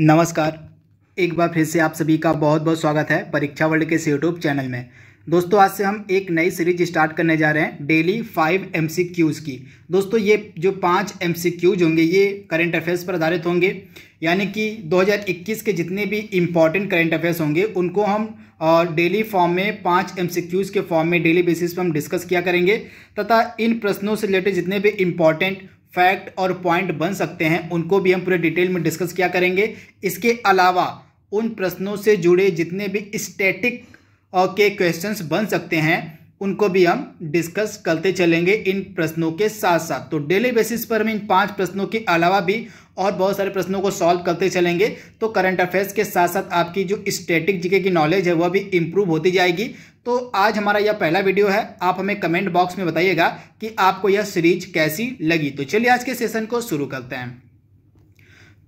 नमस्कार एक बार फिर से आप सभी का बहुत बहुत स्वागत है परीक्षा वर्ल्ड के इस यूट्यूब चैनल में दोस्तों आज से हम एक नई सीरीज स्टार्ट करने जा रहे हैं डेली फाइव एम की दोस्तों ये जो पांच एम होंगे ये करंट अफेयर्स पर आधारित होंगे यानी कि 2021 के जितने भी इम्पॉर्टेंट करंट अफेयर्स होंगे उनको हम और डेली फॉर्म में पांच एम के फॉर्म में डेली बेसिस पर हम डिस्कस किया करेंगे तथा इन प्रश्नों से रिलेटेड जितने भी इम्पॉर्टेंट फैक्ट और पॉइंट बन सकते हैं उनको भी हम पूरे डिटेल में डिस्कस किया करेंगे इसके अलावा उन प्रश्नों से जुड़े जितने भी स्टैटिक के क्वेश्चंस बन सकते हैं उनको भी हम डिस्कस करते चलेंगे इन प्रश्नों के साथ साथ तो डेली बेसिस पर हम इन पांच प्रश्नों के अलावा भी और बहुत सारे प्रश्नों को सॉल्व करते चलेंगे तो करंट अफेयर्स के साथ साथ आपकी जो स्टैटिक जीके की नॉलेज है वह भी इम्प्रूव होती जाएगी तो आज हमारा यह पहला वीडियो है आप हमें कमेंट बॉक्स में बताइएगा कि आपको यह सीरीज कैसी लगी तो चलिए आज के सेशन को शुरू करते हैं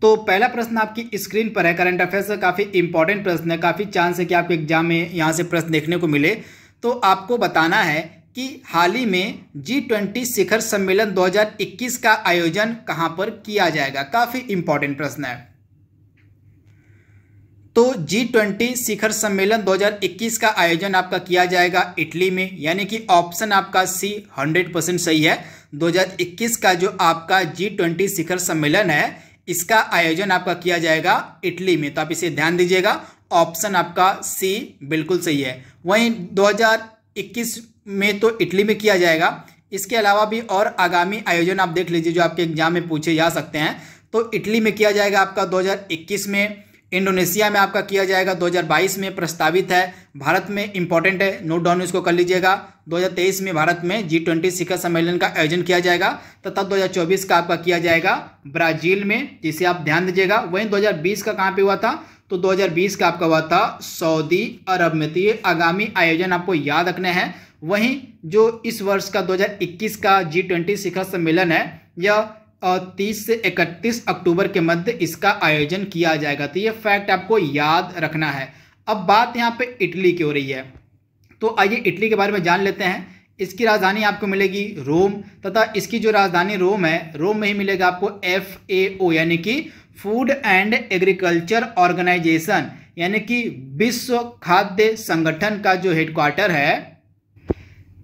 तो पहला प्रश्न आपकी स्क्रीन पर है करंट अफेयर्स का काफ़ी इंपॉर्टेंट प्रश्न है काफ़ी चांस है कि आपके एग्जाम में यहाँ से प्रश्न देखने को मिले तो आपको बताना है कि हाल ही में जी ट्वेंटी शिखर सम्मेलन 2021 का आयोजन कहाँ पर किया जाएगा काफ़ी इंपॉर्टेंट प्रश्न है तो जी ट्वेंटी शिखर सम्मेलन 2021 का आयोजन आपका किया जाएगा इटली में यानी कि ऑप्शन आपका सी 100 परसेंट सही है 2021 का जो आपका जी ट्वेंटी शिखर सम्मेलन है इसका आयोजन आपका किया जाएगा इटली में तो आप इसे ध्यान दीजिएगा ऑप्शन आपका सी बिल्कुल सही है वहीं 2021 में तो इटली में किया जाएगा इसके अलावा भी और आगामी आयोजन आप देख लीजिए जो आपके एग्जाम में पूछे जा सकते हैं तो इटली में किया जाएगा आपका दो में इंडोनेशिया में आपका किया जाएगा 2022 में प्रस्तावित है भारत में इंपॉर्टेंट है नोट डाउन इसको कर लीजिएगा 2023 में भारत में जी ट्वेंटी शिखर सम्मेलन का आयोजन किया जाएगा तथा 2024 का आपका किया जाएगा ब्राजील में जिसे आप ध्यान दीजिएगा वहीं 2020 का कहाँ पे हुआ था तो 2020 का आपका हुआ था सऊदी अरब में तो ये आगामी आयोजन आपको याद रखने हैं वहीं जो इस वर्ष का दो का जी ट्वेंटी शिखर सम्मेलन है यह तीस से इकतीस अक्टूबर के मध्य इसका आयोजन किया जाएगा तो ये फैक्ट आपको याद रखना है अब बात यहाँ पे इटली की हो रही है तो आइए इटली के बारे में जान लेते हैं इसकी राजधानी आपको मिलेगी रोम तथा इसकी जो राजधानी रोम है रोम में ही मिलेगा आपको एफ ए ओ यानी कि फूड एंड एग्रीकल्चर ऑर्गेनाइजेशन यानी कि विश्व खाद्य संगठन का जो हेडक्वार्टर है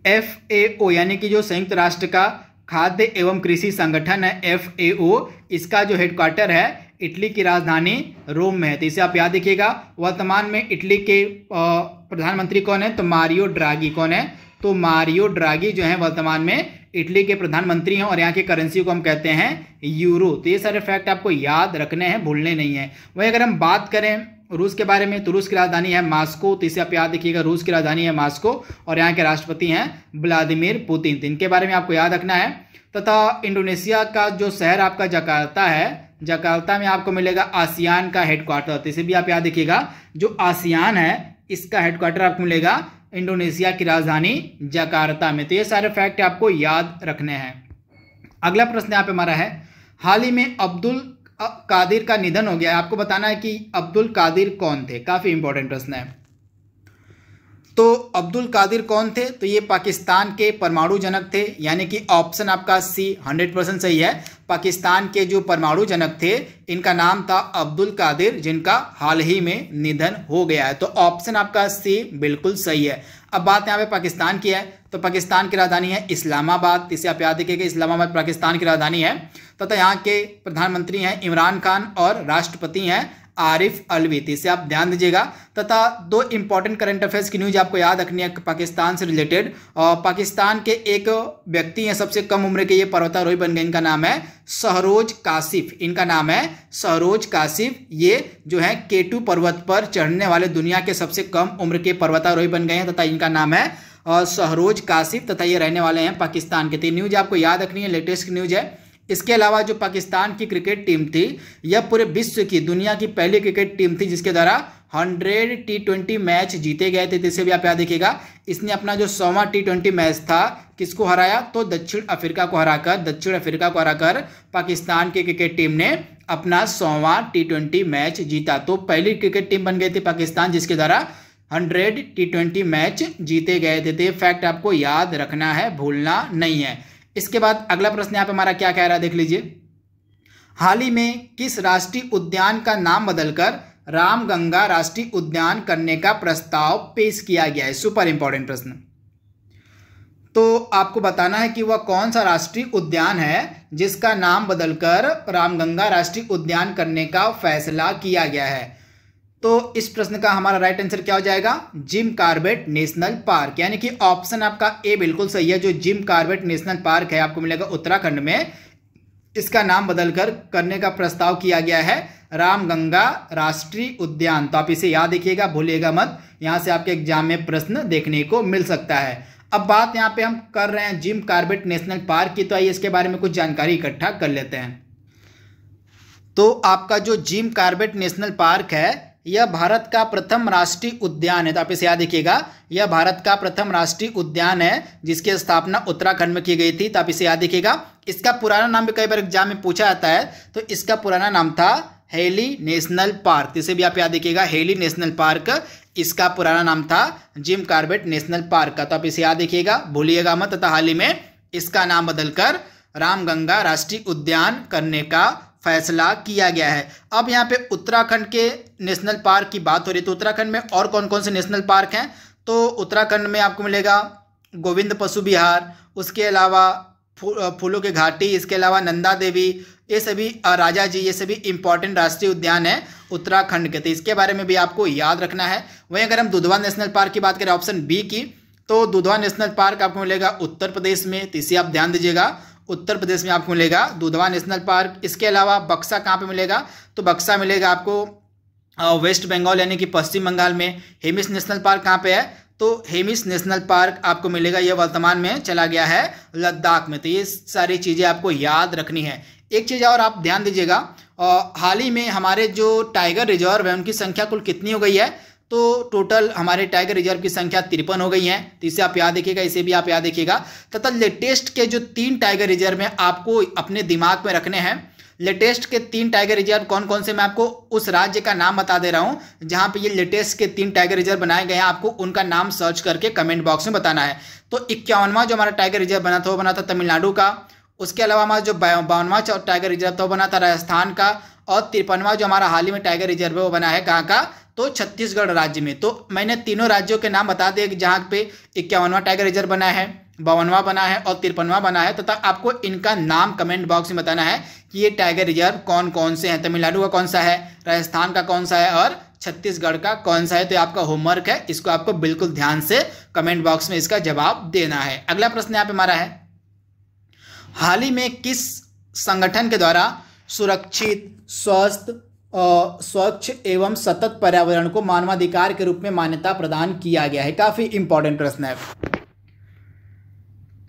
एफ ए ओ यानी कि जो संयुक्त राष्ट्र का खाद्य एवं कृषि संगठन है एफ इसका जो हेडक्वार्टर है इटली की राजधानी रोम में है तो इसे आप याद रखिएगा वर्तमान में इटली के प्रधानमंत्री कौन है तो मारियो ड्रागी कौन है तो मारियो ड्रागी जो है वर्तमान में इटली के प्रधानमंत्री हैं और यहाँ की करेंसी को हम कहते हैं यूरो तो ये सारे फैक्ट आपको याद रखने हैं भूलने नहीं है वहीं अगर हम बात करें रूस के बारे में तो रूस की राजधानी है मास्को तो इसे आप याद रखिएगा रूस की राजधानी है मास्को और यहाँ के राष्ट्रपति हैं व्लादिमिर पुतिन तो इनके बारे में आपको याद रखना है तथा इंडोनेशिया का जो शहर आपका जकार्ता है जकार्ता में आपको मिलेगा आसियान का हेडक्वार्टर तो इसे भी आप याद रखिएगा जो आसियान है इसका हेडक्वार्टर आपको मिलेगा इंडोनेशिया की राजधानी जकार्ता में तो ये सारे फैक्ट आपको याद रखने हैं अगला प्रश्न यहाँ पे हमारा है हाल ही में अब्दुल कादिर का निधन हो गया है आपको बताना है कि अब्दुल कादिर कौन थे काफ़ी इंपॉर्टेंट प्रश्न है तो अब्दुल कादिर कौन थे तो ये पाकिस्तान के परमाणु जनक थे यानी कि ऑप्शन आपका सी 100 परसेंट सही है पाकिस्तान के जो परमाणु जनक थे इनका नाम था अब्दुल कादिर जिनका हाल ही में निधन हो गया है तो ऑप्शन आपका सी बिल्कुल सही है अब बात यहाँ पे पाकिस्तान की है तो पाकिस्तान की राजधानी है इस्लामाबाद इसे आप याद कि इस्लामाबाद पाकिस्तान की राजधानी है तथा यहाँ के प्रधानमंत्री हैं इमरान खान और राष्ट्रपति हैं आरिफ अलवी इसे आप ध्यान दीजिएगा तथा दो इंपॉर्टेंट करंट अफेयर्स की न्यूज आपको याद रखनी है पाकिस्तान से रिलेटेड पाकिस्तान के एक व्यक्ति हैं सबसे कम उम्र के ये पर्वतारोही बन गए इनका नाम है सहरोज कासिफ इनका नाम है सहरोज कासिफ ये जो है केटू पर्वत पर चढ़ने वाले दुनिया के सबसे कम उम्र के पर्वतारोही बन गए हैं तथा इनका नाम है सहरोज कासिफ तथा ये रहने वाले हैं पाकिस्तान के तो न्यूज आपको याद रखनी है लेटेस्ट न्यूज है इसके अलावा जो पाकिस्तान की क्रिकेट टीम थी यह पूरे विश्व की दुनिया की पहली क्रिकेट टीम थी जिसके द्वारा हंड्रेड टी ट्वेंटी मैच जीते गए थे जिसे तो भी आप याद देखिएगा इसने अपना जो सौवा टी ट्वेंटी मैच था किसको हराया तो दक्षिण अफ्रीका को हराकर दक्षिण अफ्रीका को हराकर पाकिस्तान की क्रिकेट टीम ने अपना सौवा टी ट्वेंटी मैच जीता तो पहली क्रिकेट टीम बन गई थी पाकिस्तान जिसके द्वारा हंड्रेड टी ट्वेंटी मैच जीते गए थे तो ये फैक्ट आपको याद रखना है भूलना नहीं है इसके बाद अगला प्रश्न यहाँ पे हमारा क्या कह रहा है देख लीजिए हाल ही में किस राष्ट्रीय उद्यान का नाम बदलकर रामगंगा राष्ट्रीय उद्यान करने का प्रस्ताव पेश किया गया है सुपर इंपॉर्टेंट प्रश्न तो आपको बताना है कि वह कौन सा राष्ट्रीय उद्यान है जिसका नाम बदलकर रामगंगा राष्ट्रीय उद्यान करने का फैसला किया गया है तो इस प्रश्न का हमारा राइट आंसर क्या हो जाएगा जिम कार्बेट नेशनल पार्क यानी कि ऑप्शन आपका ए बिल्कुल सही है जो जिम कार्बेट नेशनल पार्क है आपको मिलेगा उत्तराखंड में इसका नाम बदलकर करने का प्रस्ताव किया गया है रामगंगा राष्ट्रीय उद्यान तो आप इसे याद देखिएगा भूलिएगा मत यहाँ से आपके एग्जाम में प्रश्न देखने को मिल सकता है अब बात यहाँ पे हम कर रहे हैं जिम कार्बेट नेशनल पार्क की तो आइए इसके बारे में कुछ जानकारी इकट्ठा कर लेते हैं तो आपका जो जिम कार्बेट नेशनल पार्क है यह भारत का प्रथम राष्ट्रीय उद्यान है तो आप इसे याद रखिएगा यह भारत का प्रथम राष्ट्रीय उद्यान है जिसकी स्थापना उत्तराखंड में की गई थी तो आप इसे याद रखिएगा इसका पुराना नाम भी कई बार एग्जाम में पूछा जाता है तो इसका पुराना नाम था हेली नेशनल पार्क तो इसे भी आप याद देखिएगा हेली नेशनल पार्क इसका पुराना नाम था जिम कार्बेट नेशनल पार्क का तो आप इसे याद देखिएगा भूलिएगा मत तथा हाल ही में इसका नाम बदलकर रामगंगा राष्ट्रीय उद्यान करने का फैसला किया गया है अब यहाँ पे उत्तराखंड के नेशनल पार्क की बात हो रही है तो उत्तराखंड में और कौन कौन से नेशनल पार्क हैं तो उत्तराखंड में आपको मिलेगा गोविंद पशु विहार उसके अलावा फूलों की घाटी इसके अलावा नंदा देवी ये सभी राजा जी ये सभी इंपॉर्टेंट राष्ट्रीय उद्यान है उत्तराखंड के तो इसके बारे में भी आपको याद रखना है वहीं अगर हम दुधवा नेशनल पार्क की बात करें ऑप्शन बी की तो दुधवा नेशनल पार्क आपको मिलेगा उत्तर प्रदेश में तो इसे आप ध्यान दीजिएगा उत्तर प्रदेश में आपको मिलेगा दुधवा नेशनल पार्क इसके अलावा बक्सा कहाँ पे मिलेगा तो बक्सा मिलेगा आपको वेस्ट बंगाल यानी कि पश्चिम बंगाल में हेमिस नेशनल पार्क कहाँ पे है तो हेमिस नेशनल पार्क आपको मिलेगा यह वर्तमान में चला गया है लद्दाख में तो ये सारी चीज़ें आपको याद रखनी है एक चीज़ और आप ध्यान दीजिएगा हाल ही में हमारे जो टाइगर रिजर्व है उनकी संख्या कुल कितनी हो गई है तो टोटल हमारे टाइगर रिजर्व की संख्या तिरपन हो गई है तो इसे आप याद देखिएगा इसे भी आप याद देखिएगा तथा लेटेस्ट के जो तीन टाइगर रिजर्व हैं आपको अपने दिमाग में रखने हैं लेटेस्ट के तीन टाइगर रिजर्व कौन कौन से मैं आपको उस राज्य का नाम बता दे रहा हूं जहां पे ये लेटेस्ट के तीन टाइगर रिजर्व बनाए गए हैं आपको उनका नाम सर्च करके कमेंट बॉक्स में बताना है तो इक्यावनवा जो हमारा टाइगर रिजर्व बना था वो बना था तमिलनाडु का उसके अलावा हमारा जो बावनवा टाइगर रिजर्व था वो बना था राजस्थान का और तिरपनवा जो हमारा हाल ही में टाइगर रिजर्व है वो बना है कहाँ का तो छत्तीसगढ़ राज्य में तो मैंने तीनों राज्यों के नाम बता दिए जहाँ पे इक्यावनवा टाइगर रिजर्व बना है बावनवा बना है और तिरपनवा बना है तथा तो आपको इनका नाम कमेंट बॉक्स में बताना है कि ये टाइगर रिजर्व कौन कौन से हैं तमिलनाडु का कौन सा है राजस्थान का कौन सा है और छत्तीसगढ़ का कौन सा है तो आपका होमवर्क है इसको आपको बिल्कुल ध्यान से कमेंट बॉक्स में इसका जवाब देना है अगला प्रश्न यहाँ पे हमारा है हाल ही में किस संगठन के द्वारा सुरक्षित स्वस्थ स्वच्छ एवं सतत पर्यावरण को मानवाधिकार के रूप में मान्यता प्रदान किया गया है काफ़ी इंपॉर्टेंट प्रश्न है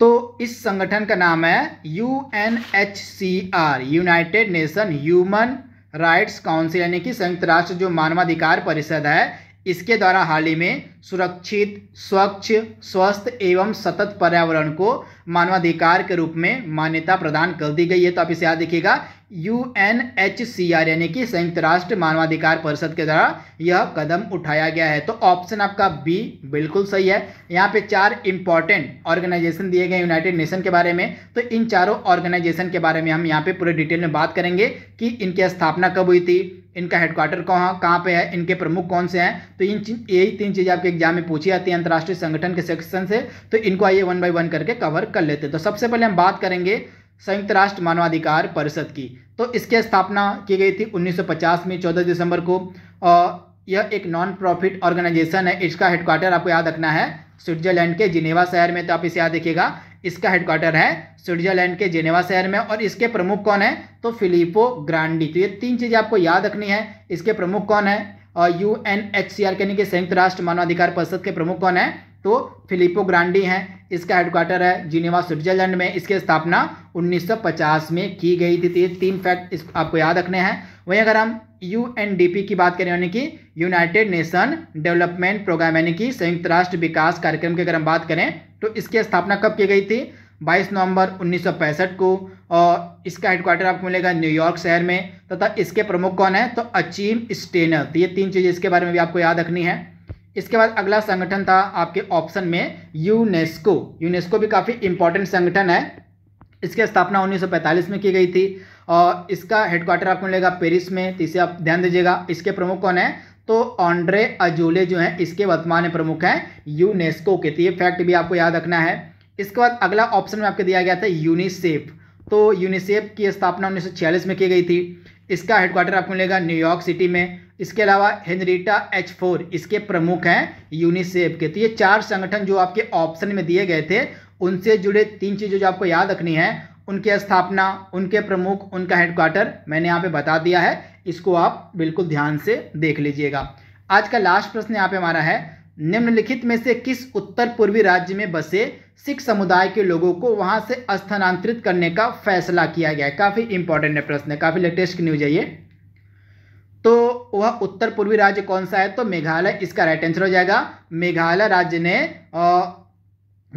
तो इस संगठन का नाम है U N H C R United Nation Human Rights Council यानी कि संयुक्त राष्ट्र जो मानवाधिकार परिषद है इसके द्वारा हाल ही में सुरक्षित स्वच्छ स्वस्थ एवं सतत पर्यावरण को मानवाधिकार के रूप में मान्यता प्रदान कर दी गई है तो आप इसे याद देखिएगा U N H C R यानी कि संयुक्त राष्ट्र मानवाधिकार परिषद के द्वारा यह कदम उठाया गया है तो ऑप्शन आपका बी बिल्कुल सही है यहाँ पे चार इंपॉर्टेंट ऑर्गेनाइजेशन दिए गए यूनाइटेड नेशन के बारे में तो इन चारों ऑर्गेनाइजेशन के बारे में हम यहाँ पे पूरे डिटेल में बात करेंगे कि इनकी स्थापना कब हुई थी इनका हेडक्वार्टर कहाँ कहाँ पे है इनके प्रमुख कौन से हैं तो इन यही तीन चीज़ें आपके एग्जाम में पूछी जाती है अंतर्राष्ट्रीय संगठन के सेक्शन से तो इनको आइए वन बाई वन करके कवर कर लेते हैं तो सबसे पहले हम बात करेंगे संयुक्त राष्ट्र मानवाधिकार परिषद की तो इसकी स्थापना की गई थी 1950 में 14 दिसंबर को और यह एक नॉन प्रॉफिट ऑर्गेनाइजेशन है इसका हेडक्वार्टर आपको याद रखना है स्विट्जरलैंड के जिनेवा शहर में तो आप इसे याद देखिएगा इसका हेडक्वार्टर है स्विट्जरलैंड के जिनेवा शहर में और इसके प्रमुख कौन है तो फिलिपो ग्रांडी तो ये तीन चीज़ें आपको याद रखनी है इसके प्रमुख कौन है U N H C R यानी कि संयुक्त राष्ट्र मानवाधिकार परिषद के प्रमुख कौन है तो फिलिपो ग्रांडी हैं इसका हेडक्वार्टर है जिनेवा स्विट्जरलैंड में इसकी स्थापना 1950 में की गई थी तो ये तीन फैक्ट आपको याद रखने हैं वहीं अगर हम यू की बात करें यानी कि यूनाइटेड नेशन डेवलपमेंट प्रोग्राम यानी कि संयुक्त राष्ट्र विकास कार्यक्रम की अगर हम बात करें तो इसकी स्थापना कब की गई थी बाईस नवंबर उन्नीस को और इसका हेडक्वार्टर आपको मिलेगा न्यूयॉर्क शहर में तथा इसके प्रमुख कौन है तो अचीम स्टेनर तो ये तीन चीज़ें इसके बारे में भी आपको याद रखनी है इसके बाद अगला संगठन था आपके ऑप्शन में यूनेस्को यूनेस्को भी काफ़ी इंपॉर्टेंट संगठन है इसकी स्थापना 1945 में की गई थी और इसका हेडक्वार्टर आपको मिलेगा पेरिस में तो इसे आप ध्यान दीजिएगा इसके प्रमुख कौन है तो ऑन्ड्रे अजोले जो हैं इसके वर्तमान प्रमुख हैं यूनेस्को के तो ये फैक्ट भी आपको याद रखना है इसके बाद अगला ऑप्शन में आपके दिया गया था यूनिसेफ तो यूनिसेफ की स्थापना उन्नीस में की गई थी इसका हेडक्वार्टर आपको मिलेगा न्यूयॉर्क सिटी में इसके अलावा हेनरीटा एच फोर इसके प्रमुख हैं यूनिसेफ के तो ये चार संगठन जो आपके ऑप्शन में दिए गए थे उनसे जुड़े तीन चीज़ें जो आपको याद रखनी है उनकी स्थापना उनके प्रमुख उनका हेडक्वार्टर मैंने यहाँ पे बता दिया है इसको आप बिल्कुल ध्यान से देख लीजिएगा आज का लास्ट प्रश्न यहाँ पे हमारा है निम्नलिखित में से किस उत्तर पूर्वी राज्य में बसे सिख समुदाय के लोगों को वहां से स्थानांतरित करने का फैसला किया गया है काफ़ी इंपॉर्टेंट है प्रश्न है काफ़ी लेटेस्ट न्यूज है ये तो वह उत्तर पूर्वी राज्य कौन सा है तो मेघालय इसका राइट आंसर हो जाएगा मेघालय राज्य ने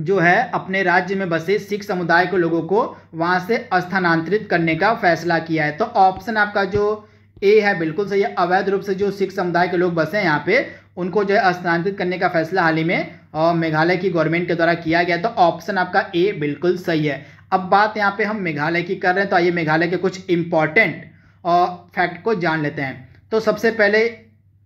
जो है अपने राज्य में बसे सिख समुदाय के लोगों को वहां से स्थानांतरित करने का फैसला किया है तो ऑप्शन आपका जो ए है बिल्कुल सही है अवैध रूप से जो सिख समुदाय के लोग बसे हैं यहाँ पे उनको जो है स्थानांतरित करने का फैसला हाल ही में मेघालय की गवर्नमेंट के द्वारा किया गया तो ऑप्शन आपका ए बिल्कुल सही है अब बात यहाँ पे हम मेघालय की कर रहे हैं तो आइए मेघालय के कुछ इंपॉर्टेंट फैक्ट को जान लेते हैं तो सबसे पहले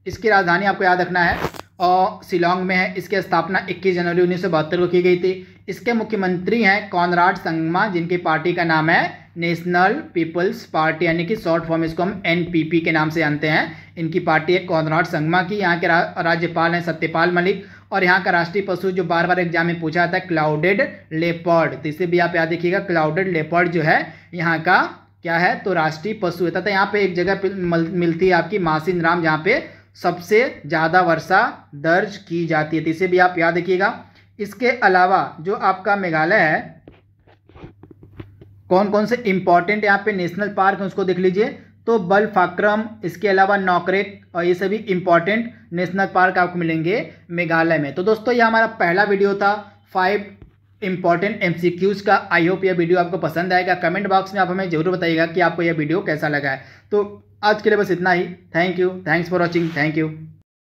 इसकी राजधानी आपको याद रखना है शिलोंग में है इसकी स्थापना 21 जनवरी उन्नीस को की गई थी इसके मुख्यमंत्री हैं कॉनराड संगमा जिनकी पार्टी का नाम है नेशनल पीपल्स पार्टी यानी कि शॉर्ट फॉर्म इसको हम एनपीपी के नाम से जानते हैं इनकी पार्टी है कॉनराड संगमा की यहाँ के रा, राज्यपाल हैं सत्यपाल मलिक और यहाँ का राष्ट्रीय पशु जो बार बार एग्जाम में पूछा जाता है क्लाउडेड लेपर्ड तो इसे भी आप याद देखिएगा क्लाउडेड लेपर्ड जो है यहाँ का क्या है तो राष्ट्रीय पशु है तथा यहाँ पे एक जगह मिलती है आपकी मासिन राम जहाँ पे सबसे ज़्यादा वर्षा दर्ज की जाती है तो इसे भी आप याद रखिएगा इसके अलावा जो आपका मेघालय है कौन कौन से इंपॉर्टेंट यहाँ पे नेशनल पार्क है उसको देख लीजिए तो बल फाक्रम इसके अलावा नौकरेक और ये सभी इंपॉर्टेंट नेशनल पार्क आपको मिलेंगे मेघालय में तो दोस्तों यह हमारा पहला वीडियो था फाइव इंपॉर्टेंट एमसीक्यूज का आई होप यह वीडियो आपको पसंद आएगा कमेंट बॉक्स में आप हमें जरूर बताइएगा कि आपको यह वीडियो कैसा लगा है तो आज के लिए बस इतना ही thank you thanks for watching thank you